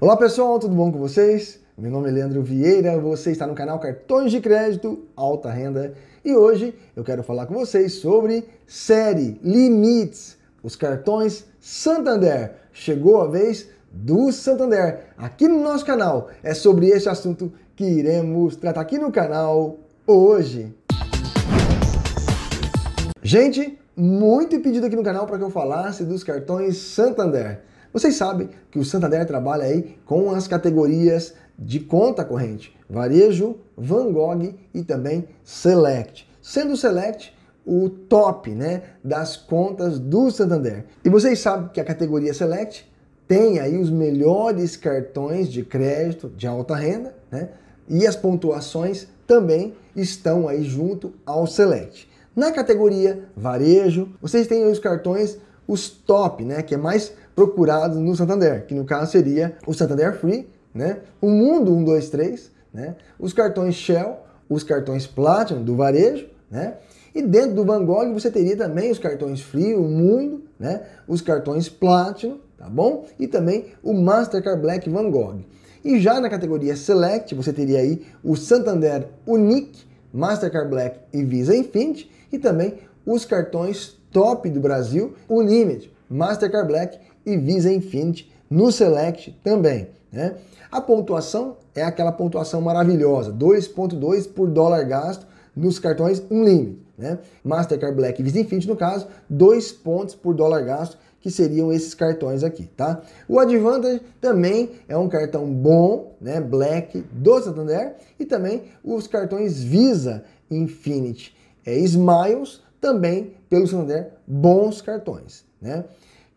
Olá pessoal, tudo bom com vocês? Meu nome é Leandro Vieira, você está no canal Cartões de Crédito Alta Renda e hoje eu quero falar com vocês sobre série Limites, os cartões Santander. Chegou a vez do Santander aqui no nosso canal. É sobre esse assunto que iremos tratar aqui no canal hoje. Gente, muito pedido aqui no canal para que eu falasse dos cartões Santander. Vocês sabem que o Santander trabalha aí com as categorias de conta corrente, varejo, Van Gogh e também Select. Sendo o Select o top né, das contas do Santander. E vocês sabem que a categoria Select tem aí os melhores cartões de crédito de alta renda, né? E as pontuações também estão aí junto ao Select. Na categoria varejo, vocês têm os cartões os top, né, que é mais procurados no Santander, que no caso seria o Santander Free, né? o Mundo 123, né? os cartões Shell, os cartões Platinum do varejo, né? e dentro do Van Gogh você teria também os cartões Free, o Mundo, né? os cartões Platinum, tá bom? E também o Mastercard Black Van Gogh. E já na categoria Select, você teria aí o Santander Unique, Mastercard Black e Visa Infinite, e também os cartões top do Brasil, Unlimited, Mastercard Black e Visa Infinity no Select também. Né? A pontuação é aquela pontuação maravilhosa, 2.2 por dólar gasto nos cartões um limite, né? Mastercard Black e Visa Infinity no caso, 2 pontos por dólar gasto, que seriam esses cartões aqui, tá? O Advantage também é um cartão bom, né, Black do Santander e também os cartões Visa Infinity, é, Smiles também pelo Santander, bons cartões, né?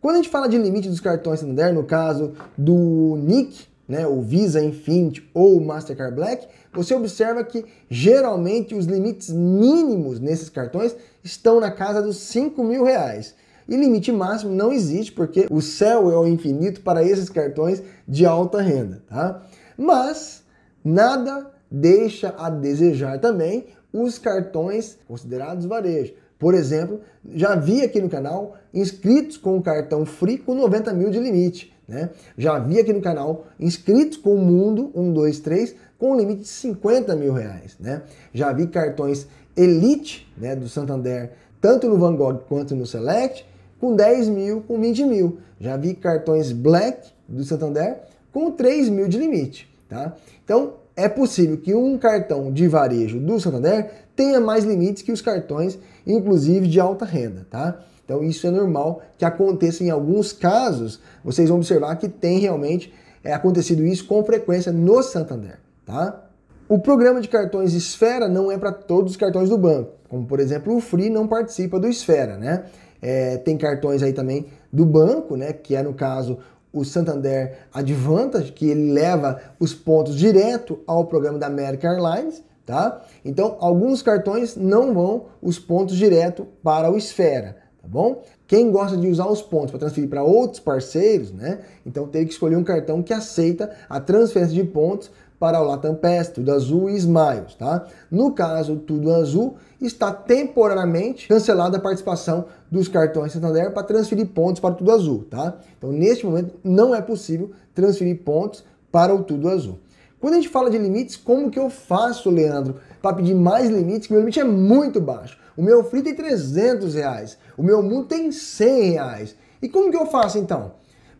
Quando a gente fala de limite dos cartões Santander, no caso do NIC, né, o Visa Infinite ou o Mastercard Black, você observa que geralmente os limites mínimos nesses cartões estão na casa dos 5 mil reais. E limite máximo não existe, porque o céu é o infinito para esses cartões de alta renda. Tá? Mas nada deixa a desejar também os cartões considerados varejo. Por exemplo, já vi aqui no canal inscritos com o cartão Free com 90 mil de limite. Né? Já vi aqui no canal inscritos com o Mundo 123 com um limite de 50 mil reais. Né? Já vi cartões Elite né, do Santander, tanto no Van Gogh quanto no Select, com 10 mil, com 20 mil. Já vi cartões Black do Santander com 3 mil de limite. Tá? Então, é possível que um cartão de varejo do Santander tenha mais limites que os cartões, inclusive de alta renda, tá? Então isso é normal que aconteça em alguns casos. Vocês vão observar que tem realmente é, acontecido isso com frequência no Santander, tá? O programa de cartões Esfera não é para todos os cartões do banco, como por exemplo o Free não participa do Esfera, né? É, tem cartões aí também do banco, né? Que é no caso o Santander Advantage, que ele leva os pontos direto ao programa da American Airlines, tá? Então, alguns cartões não vão os pontos direto para o Esfera, tá bom? Quem gosta de usar os pontos para transferir para outros parceiros, né? Então, tem que escolher um cartão que aceita a transferência de pontos para o Latam Pass, Tudo Azul e Smiles, tá? No caso Tudo Azul, está temporariamente cancelada a participação dos cartões Santander para transferir pontos para o Tudo Azul, tá? Então, neste momento, não é possível transferir pontos para o Tudo Azul. Quando a gente fala de limites, como que eu faço, Leandro, para pedir mais limites? Meu limite é muito baixo. O meu Free tem 300 reais, o meu Mundo tem 100 reais. E como que eu faço, então?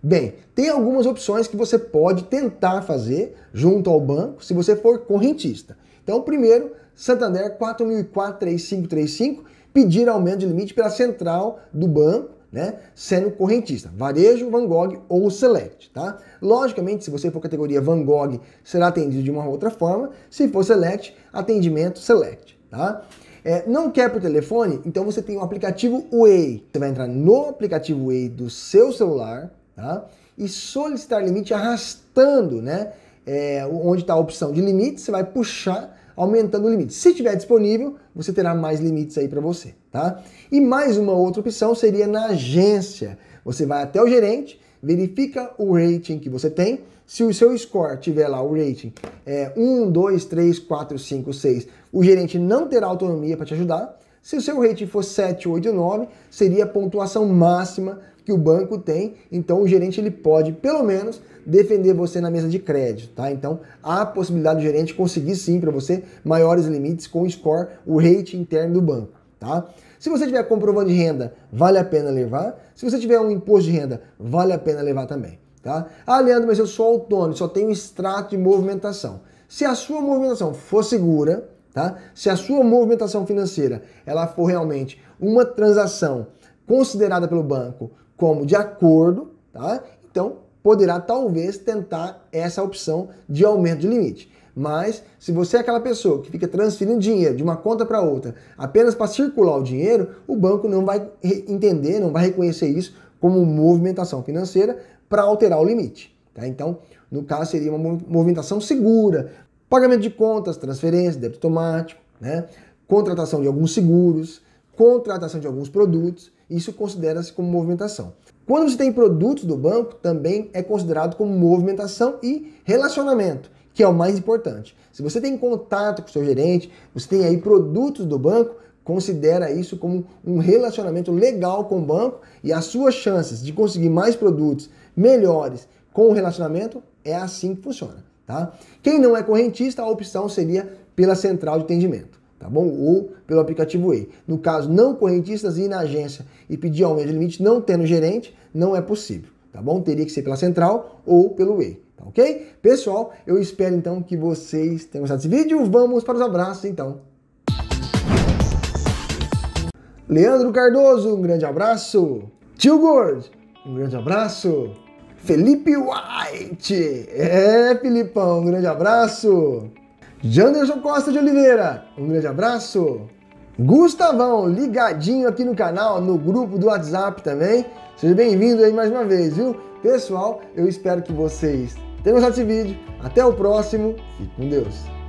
Bem, tem algumas opções que você pode tentar fazer junto ao banco se você for correntista. Então, primeiro, Santander 4.43535, pedir aumento de limite pela central do banco, né? Sendo correntista, varejo, Van Gogh ou Select, tá? Logicamente, se você for categoria Van Gogh, será atendido de uma outra forma. Se for Select, atendimento Select, tá? É, não quer por telefone? Então você tem o aplicativo Way. Você vai entrar no aplicativo Way do seu celular, Tá? E solicitar limite arrastando, né? É, onde está a opção de limite, você vai puxar aumentando o limite. Se tiver disponível, você terá mais limites aí para você, tá? E mais uma outra opção seria na agência. Você vai até o gerente, verifica o rating que você tem. Se o seu score tiver lá o rating é 1, 2, 3, 4, 5, 6, o gerente não terá autonomia para te ajudar. Se o seu rating for 7, 8, 9, seria a pontuação máxima que o banco tem, então o gerente ele pode, pelo menos, defender você na mesa de crédito, tá? Então, há a possibilidade do gerente conseguir sim para você maiores limites com o score, o rating interno do banco, tá? Se você tiver comprovando de renda, vale a pena levar. Se você tiver um imposto de renda, vale a pena levar também, tá? Ah, Leandro, mas eu sou autônomo, só tenho extrato de movimentação. Se a sua movimentação for segura, Tá? Se a sua movimentação financeira ela for realmente uma transação considerada pelo banco como de acordo, tá? então poderá talvez tentar essa opção de aumento de limite. Mas se você é aquela pessoa que fica transferindo dinheiro de uma conta para outra apenas para circular o dinheiro, o banco não vai entender, não vai reconhecer isso como movimentação financeira para alterar o limite. Tá? Então, no caso, seria uma movimentação segura, Pagamento de contas, transferência, débito automático, né? contratação de alguns seguros, contratação de alguns produtos, isso considera-se como movimentação. Quando você tem produtos do banco, também é considerado como movimentação e relacionamento, que é o mais importante. Se você tem contato com o seu gerente, você tem aí produtos do banco, considera isso como um relacionamento legal com o banco e as suas chances de conseguir mais produtos melhores com o relacionamento é assim que funciona tá? Quem não é correntista, a opção seria pela central de atendimento, tá bom? Ou pelo aplicativo e. No caso, não correntistas ir na agência e pedir aumento de limite, não tendo gerente, não é possível, tá bom? Teria que ser pela central ou pelo e, tá ok? Pessoal, eu espero então que vocês tenham gostado desse vídeo. Vamos para os abraços então. Leandro Cardoso, um grande abraço. Tio Gord, um grande abraço. Felipe White. É, Filipão, um grande abraço. Janderson Costa de Oliveira, um grande abraço. Gustavão, ligadinho aqui no canal, no grupo do WhatsApp também. Seja bem-vindo aí mais uma vez, viu? Pessoal, eu espero que vocês tenham gostado desse vídeo. Até o próximo. Fique com Deus.